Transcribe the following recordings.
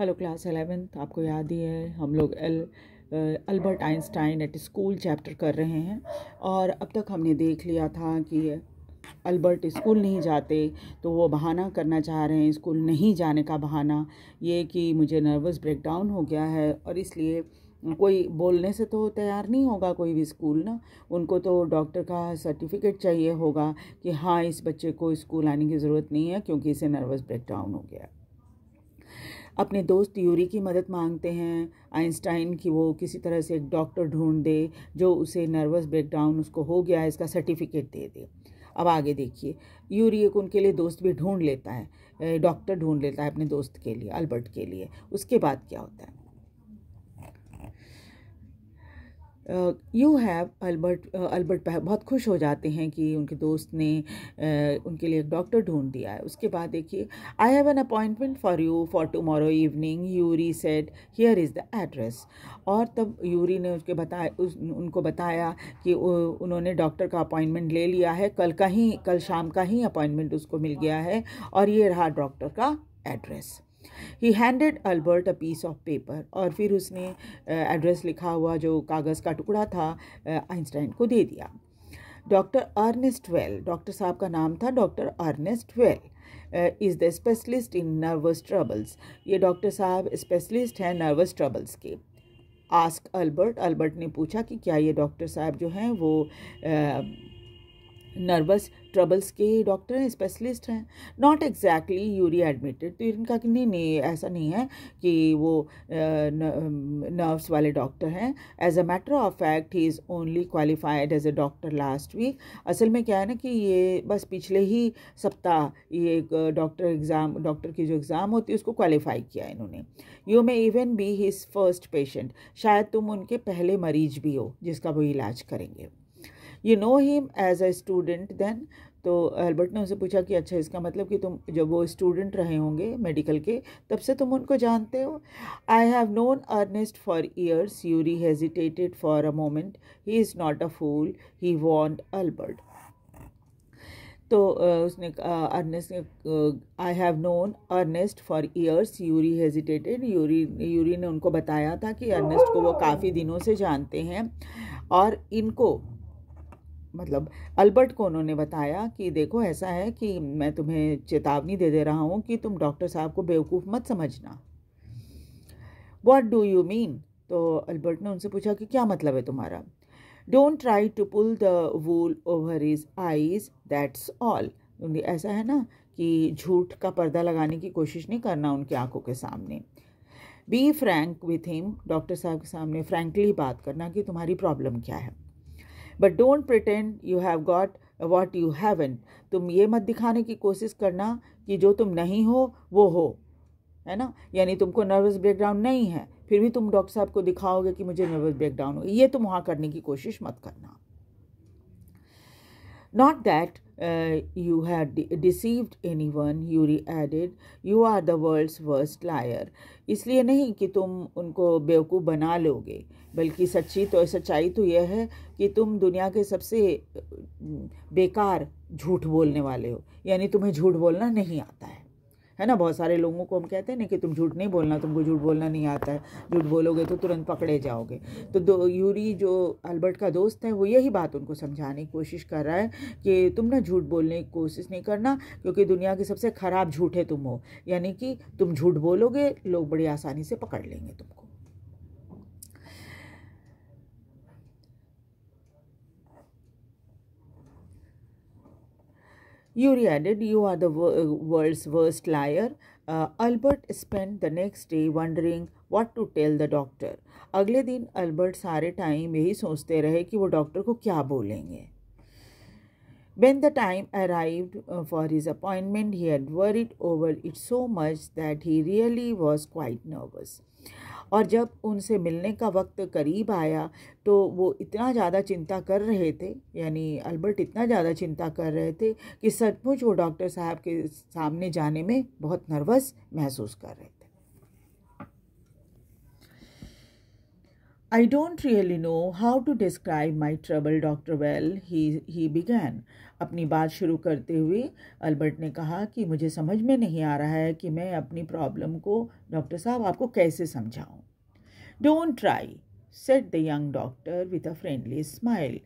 Hello class eleventh आपको याद ही है हम लोग एल Albert Einstein at school chapter कर रहे हैं और अब तक हमने देख लिया था कि अल्बर्ट स्कूल नहीं जाते तो वो बहाना करना चाह रहे हैं स्कूल नहीं जाने का बहाना ये कि मुझे नर्वस ब्रेकडाउन हो गया है और इसलिए कोई बोलने से तो तैयार नहीं होगा कोई भी स्कूल ना उनको तो डॉक्टर का सर्टिफिकेट चाहिए होगा कि हाँ इस बच्चे को स्कूल आने की ज़रूरत नहीं है क्योंकि इसे नर्वस ब्रेकडाउन हो गया अपने दोस्त यूरी की मदद मांगते हैं आइंस्टाइन की वो किसी तरह से एक डॉक्टर ढूंढ दे जो उसे नर्वस ब्रेकडाउन उसको हो गया है इसका सर्टिफिकेट दे दे अब आगे देखिए यूरी एक उनके लिए दोस्त भी ढूंढ लेता है डॉक्टर ढूंढ लेता है अपने दोस्त के लिए अल्बर्ट के लिए उसके बाद क्या होता है यू हैव अल्बर्ट अल्बर्ट बहुत खुश हो जाते हैं कि उनके दोस्त ने uh, उनके लिए एक डॉक्टर ढूंढ दिया है उसके बाद देखिए I have an appointment for you for tomorrow evening Yuri said here is the address और तब यूरी ने उसके बताया उस, उनको बताया कि उन्होंने डॉक्टर का अपॉइंटमेंट ले लिया है कल का ही कल शाम का ही अपॉइंटमेंट उसको मिल गया है और ये रहा डॉक्टर का address he handed Albert a piece of paper और फिर उसने एड्रेस लिखा हुआ जो कागज़ का टुकड़ा था आइंस्टाइन को दे दिया डॉक्टर अर्नेस्ट वेल डॉक्टर साहब का नाम था doctor Ernest Weil is the specialist in nervous troubles ये डॉक्टर साहब स्पेशलिस्ट हैं नर्वस ट्रबल्स के आस्क अल्बर्ट अल्बर्ट ने पूछा कि क्या ये डॉक्टर साहब जो हैं वो नर्वस ट्रबल्स के डॉक्टर हैं स्पेशलिस्ट हैं नॉट एग्जैक्टली यूरिया एडमिटेड तो इनका कि नहीं नहीं ऐसा नहीं है कि वो नर्व्स वाले डॉक्टर हैं as a matter of fact he is only qualified as a doctor last week असल में क्या है ना कि ये बस पिछले ही सप्ताह ये एक डॉक्टर एग्ज़ाम डॉक्टर की जो एग्ज़ाम होती है उसको क्वालिफाई किया इन्होंने you may even be his first patient शायद तुम उनके पहले मरीज भी हो जिसका वो इलाज करेंगे you know him as a student then तो अल्बर्ट ने उनसे पूछा कि अच्छा इसका मतलब कि तुम जब वो स्टूडेंट रहे होंगे मेडिकल के तब से तुम उनको जानते हो I have known Ernest for years Yuri hesitated for a moment he is not a fool he won't Albert तो उसने अर्नेस्ट ने I have known Ernest for years Yuri hesitated Yuri Yuri ने उनको बताया था कि अर्नेस्ट को वो काफ़ी दिनों से जानते हैं और इनको मतलब अल्बर्ट को उन्होंने बताया कि देखो ऐसा है कि मैं तुम्हें चेतावनी दे दे रहा हूँ कि तुम डॉक्टर साहब को बेवकूफ़ मत समझना वॉट डू यू मीन तो अल्बर्ट ने उनसे पूछा कि क्या मतलब है तुम्हारा don't try to pull the wool over his eyes that's all ऐसा है ना कि झूठ का पर्दा लगाने की कोशिश नहीं करना उनकी आंखों के सामने be frank with him doctor साहब के सामने फ्रैंकली बात करना कि तुम्हारी प्रॉब्लम क्या है but don't pretend you have got what you haven't तुम ये मत दिखाने की कोशिश करना कि जो तुम नहीं हो वो हो है ना यानी तुमको नर्वस ब्रेकडाउन नहीं है फिर भी तुम डॉक्टर साहब को दिखाओगे कि मुझे नर्वस ब्रेकडाउन हो ये तुम वहाँ करने की कोशिश मत करना Not that uh, you had de deceived anyone, Yuri added. You are the world's worst liar. इसलिए नहीं कि तुम उनको बेवकूफ़ बना लोगे बल्कि सच्ची तो सच्चाई तो यह है कि तुम दुनिया के सबसे बेकार झूठ बोलने वाले हो यानी तुम्हें झूठ बोलना नहीं आता है है ना बहुत सारे लोगों को हम कहते हैं ना कि तुम झूठ नहीं बोलना तुमको झूठ बोलना नहीं आता है झूठ बोलोगे तो तुरंत पकड़े जाओगे तो दो यूरी जो अल्बर्ट का दोस्त है वो यही बात उनको समझाने की कोशिश कर रहा है कि तुम ना झूठ बोलने की कोशिश नहीं करना क्योंकि दुनिया के सबसे ख़राब झूठे तुम हो यानी कि तुम झूठ बोलोगे लोग बड़ी आसानी से पकड़ लेंगे तुमको Yuri added You are the uh, world's worst liar. Uh, Albert spent the next day wondering what to tell the doctor. अगले दिन अल्बर्ट सारे टाइम यही सोचते रहे कि वो डॉक्टर को क्या बोलेंगे When the time arrived uh, for his appointment, he had worried over it so much that he really was quite nervous. और जब उनसे मिलने का वक्त करीब आया तो वो इतना ज़्यादा चिंता कर रहे थे यानी अल्बर्ट इतना ज़्यादा चिंता कर रहे थे कि सचमुच वो डॉक्टर साहब के सामने जाने में बहुत नर्वस महसूस कर रहे थे I don't really know how to describe my trouble, Dr. Well, he he began. अपनी बात शुरू करते हुए अल्बर्ट ने कहा कि मुझे समझ में नहीं आ रहा है कि मैं अपनी प्रॉब्लम को डॉक्टर साहब आपको कैसे समझाऊं don't try said the young doctor with a friendly smile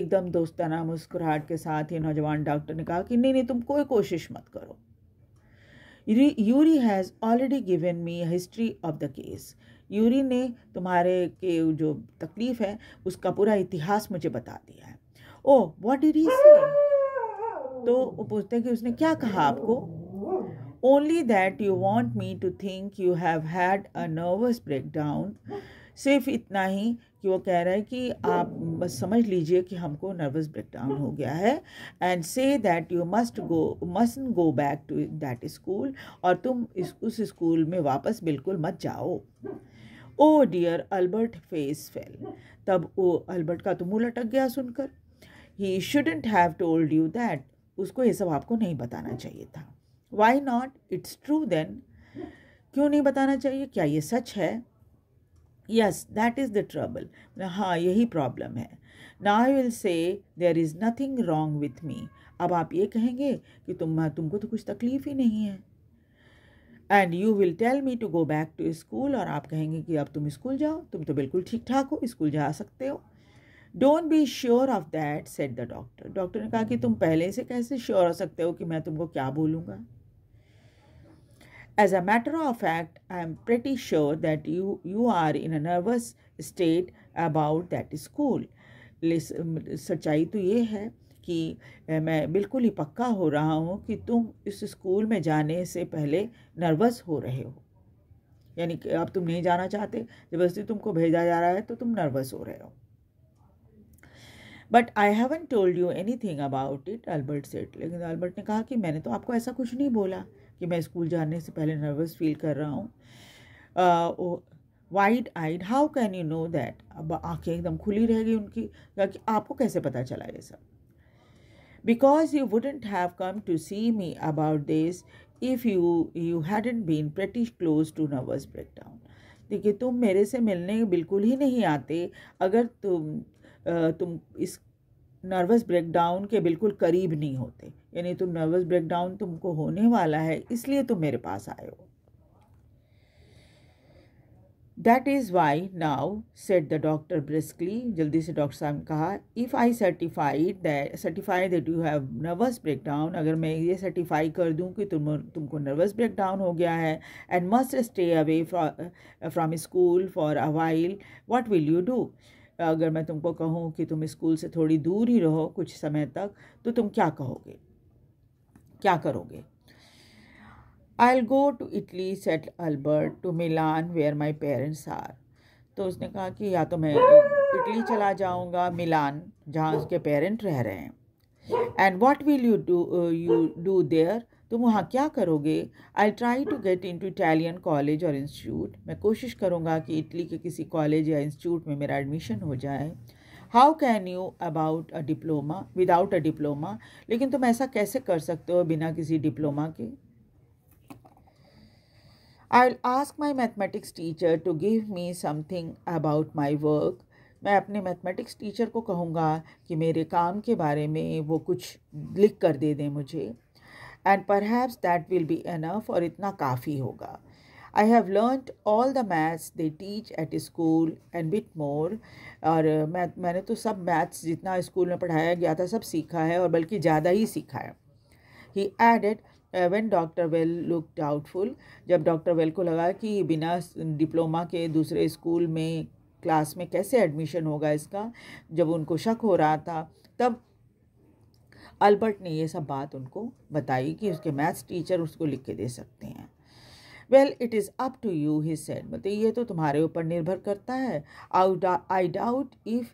एकदम दोस्ताना मुस्कुराहट के साथ ही नौजवान डॉक्टर ने कहा कि नहीं नहीं तुम कोई कोशिश मत करो Yuri has already given me history of the case Yuri ने तुम्हारे के जो तकलीफ़ है उसका पूरा इतिहास मुझे बता दिया है ओ वॉट डिड ही से तो वो पूछते हैं कि उसने क्या कहा आपको only that you want me to think you have had a nervous breakdown सिर्फ इतना ही कि वो कह रहा है कि आप बस समझ लीजिए कि हमको नर्वस ब्रेकडाउन हो गया है and say that you must go must go back to that school और तुम इस उस स्कूल में वापस बिल्कुल मत जाओ oh dear Albert face fell तब ओ अल्बर्ट का तो मुँह लटक गया सुनकर ही shouldn't have told you that उसको ये सब आपको नहीं बताना चाहिए था why not it's true then क्यों नहीं बताना चाहिए क्या ये सच है yes that is the trouble हाँ यही प्रॉब्लम है ना I will say there is nothing wrong with me अब आप ये कहेंगे कि तुम तुमको तो कुछ तकलीफ़ ही नहीं है and you will tell me to go back to school और आप कहेंगे कि अब तुम स्कूल जाओ तुम तो बिल्कुल ठीक ठाक हो स्कूल जा सकते हो don't be sure of that said the doctor doctor ने कहा कि तुम पहले से कैसे श्योर हो सकते हो कि मैं तुमको क्या बोलूँगा as a matter of fact I am pretty sure that you you are in a nervous state about that school सच्चाई तो ये है कि मैं बिल्कुल ही पक्का हो रहा हूँ कि तुम इस स्कूल में जाने से पहले नर्वस हो रहे हो यानी कि अब तुम नहीं जाना चाहते जबरदस्ती तुमको भेजा जा रहा है तो तुम नर्वस हो रहे हो but I haven't told you anything about it Albert said लेकिन अल्बर्ट ने कहा कि मैंने तो आपको ऐसा कुछ नहीं बोला कि मैं स्कूल जाने से पहले नर्वस फील कर रहा हूँ wide eyed how can you know that अब आँखें एकदम खुली रह गई उनकी आपको कैसे पता चला ये सब because you wouldn't have come to see me about this if you you hadn't been pretty close to nervous breakdown देखिए तुम मेरे से मिलने बिल्कुल ही नहीं आते अगर तुम तुम इस नर्वस ब्रेकडाउन के बिल्कुल करीब नहीं होते यानी तुम नर्वस ब्रेकडाउन तुमको होने वाला है इसलिए तुम मेरे पास आए हो that is why now said the doctor briskly जल्दी से डॉक्टर साहब ने कहा if I certified that certify that you have nervous breakdown अगर मैं ये सर्टिफाई कर दूँ कि तुम तुमको नर्वस ब्रेक डाउन हो गया है and must stay away from school for a while what will you do अगर मैं तुमको कहूँ कि तुम स्कूल से थोड़ी दूर ही रहो कुछ समय तक तो तुम क्या कहोगे क्या करोगे I'll go to Italy said Albert to Milan where my parents are तो उसने कहा कि या तो मैं इटली चला जाऊँगा मिलान जहाँ उसके पेरेंट रह रहे हैं and what will you do you do there तुम वहाँ क्या करोगे I try to get into Italian college और इंस्टीट्यूट मैं कोशिश करूँगा कि इटली के किसी कॉलेज या इंस्टीट्यूट में मेरा एडमिशन हो जाए how can you about a diploma without a diploma लेकिन तुम ऐसा कैसे कर सकते हो बिना किसी डिप्लोमा के I ask my mathematics teacher to give me something about my work मैं अपने मैथमेटिक्स टीचर को कहूँगा कि मेरे काम के बारे में वो कुछ लिख कर दे दें मुझे and perhaps that will be enough और इतना काफ़ी होगा I have learned all the maths they teach at school and bit more और मैं मैंने तो सब मैथ्स जितना स्कूल में पढ़ाया गया था सब सीखा है और बल्कि ज़्यादा ही सीखा है he added when doctor Weil look doubtful जब डॉक्टर वेल को लगा कि बिना डिप्लोमा के दूसरे स्कूल में क्लास में कैसे एडमिशन होगा इसका जब उनको शक हो रहा था तब अल्बर्ट ने ये सब बात उनको बताई कि उसके मैथ्स टीचर उसको लिख के दे सकते हैं well it is up to you he said मतलब ये तो तुम्हारे ऊपर निर्भर करता है I doubt if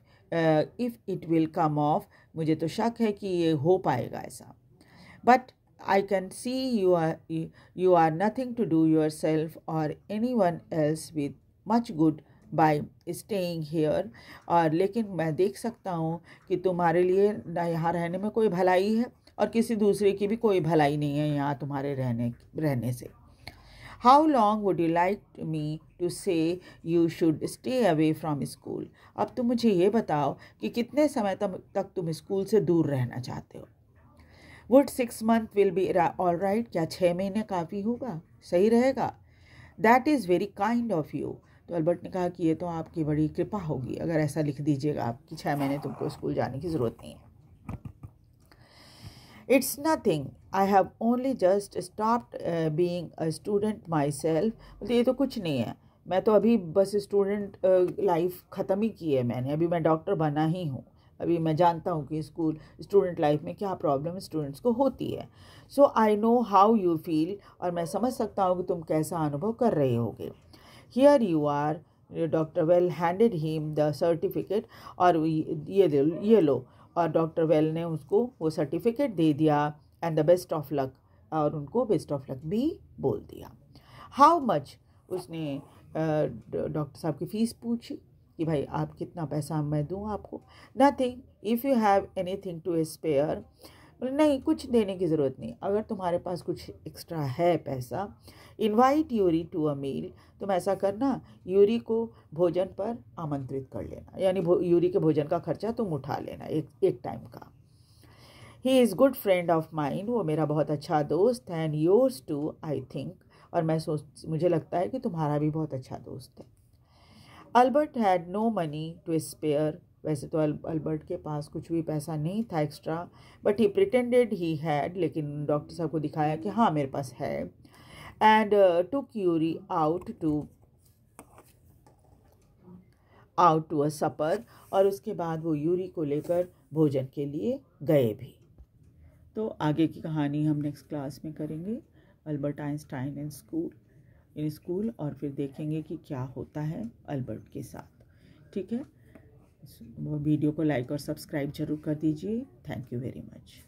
if it will come off मुझे तो शक है कि ये हो पाएगा ऐसा but I can see you are you are nothing to do yourself or anyone else with much good by staying here और लेकिन मैं देख सकता हूँ कि तुम्हारे लिए ना यहाँ रहने में कोई भलाई है और किसी दूसरे की भी कोई भलाई नहीं है यहाँ तुम्हारे रहने रहने से how long would you like me to say you should stay away from school अब तुम मुझे ये बताओ कि कितने समय तक तुम स्कूल से दूर रहना चाहते हो would six month will be all right क्या छः महीने काफ़ी होगा सही रहेगा that is very kind of you तो अल्बर्ट ने कहा कि ये तो आपकी बड़ी कृपा होगी अगर ऐसा लिख दीजिएगा आप कि छः महीने तुमको स्कूल जाने की ज़रूरत नहीं है it's nothing I have only just stopped being student myself तो ये तो कुछ नहीं है मैं तो अभी बस स्टूडेंट लाइफ ख़त्म ही की है मैंने अभी मैं डॉक्टर बना ही हूँ अभी मैं जानता हूँ कि स्कूल स्टूडेंट लाइफ में क्या प्रॉब्लम स्टूडेंट्स को होती है so I know how you feel और मैं समझ सकता हूँ कि तुम कैसा अनुभव कर रहे होगे here you are doctor Weil handed him the certificate और ये ये लो और डॉक्टर वेल ने उसको वो सर्टिफिकेट दे दिया and the best of luck और उनको बेस्ट ऑफ लक भी बोल दिया हाउ मच उसने डॉक्टर साहब की फ़ीस पूछी कि भाई आप कितना पैसा मैं दूँ आपको nothing if you have anything to spare नहीं कुछ देने की ज़रूरत नहीं अगर तुम्हारे पास कुछ एक्स्ट्रा है पैसा invite Yuri to a meal तुम ऐसा करना यूरी को भोजन पर आमंत्रित कर लेना यानी यूरी के भोजन का खर्चा तुम उठा लेना एक एक टाइम का he is good friend of mine वो मेरा बहुत अच्छा दोस्त है and yours too I think और मैं सोच मुझे लगता है कि तुम्हारा भी बहुत अच्छा दोस्त है Albert had no money to spare वैसे तो अल्बर्ट के पास कुछ भी पैसा नहीं था extra but he pretended he had लेकिन डॉक्टर साहब को दिखाया कि हाँ मेरे पास है and to Yuri out to out to a supper और उसके बाद वो यूरी को लेकर भोजन के लिए गए भी तो आगे की कहानी हम नेक्स्ट क्लास में करेंगे Albert Einstein and school in school और फिर देखेंगे कि क्या होता है अल्बर्ट के साथ ठीक है वो वीडियो को लाइक और सब्सक्राइब जरूर कर दीजिए थैंक यू वेरी मच